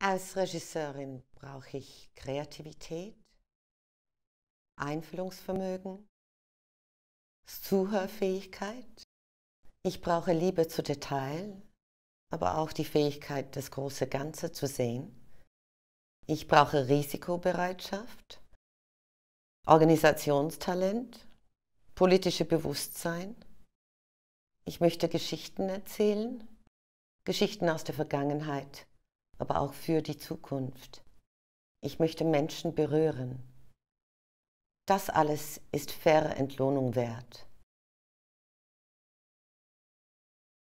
Als Regisseurin brauche ich Kreativität, Einfühlungsvermögen, Zuhörfähigkeit. Ich brauche Liebe zu Detail, aber auch die Fähigkeit, das große Ganze zu sehen. Ich brauche Risikobereitschaft, Organisationstalent, politische Bewusstsein. Ich möchte Geschichten erzählen, Geschichten aus der Vergangenheit, aber auch für die Zukunft. Ich möchte Menschen berühren. Das alles ist faire Entlohnung wert.